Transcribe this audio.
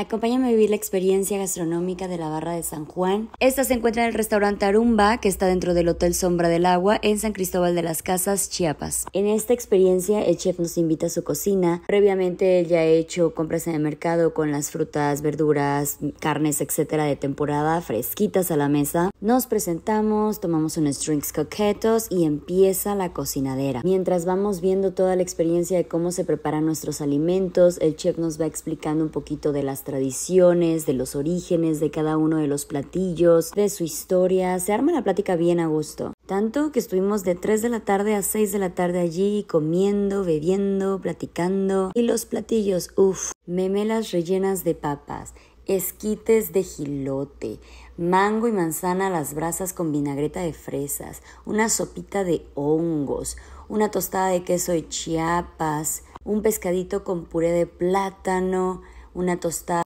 Acompáñame a vivir la experiencia gastronómica de la barra de San Juan. Esta se encuentra en el restaurante Arumba, que está dentro del Hotel Sombra del Agua en San Cristóbal de las Casas, Chiapas. En esta experiencia, el chef nos invita a su cocina. Previamente, él ya ha hecho compras en el mercado con las frutas, verduras, carnes, etcétera, de temporada, fresquitas a la mesa. Nos presentamos, tomamos unos drinks coquetos y empieza la cocinadera. Mientras vamos viendo toda la experiencia de cómo se preparan nuestros alimentos, el chef nos va explicando un poquito de las tradiciones, de los orígenes de cada uno de los platillos, de su historia. Se arma la plática bien a gusto. Tanto que estuvimos de 3 de la tarde a 6 de la tarde allí comiendo, bebiendo, platicando. Y los platillos, uff, memelas rellenas de papas, esquites de gilote, mango y manzana a las brasas con vinagreta de fresas, una sopita de hongos, una tostada de queso de chiapas, un pescadito con puré de plátano, una tostada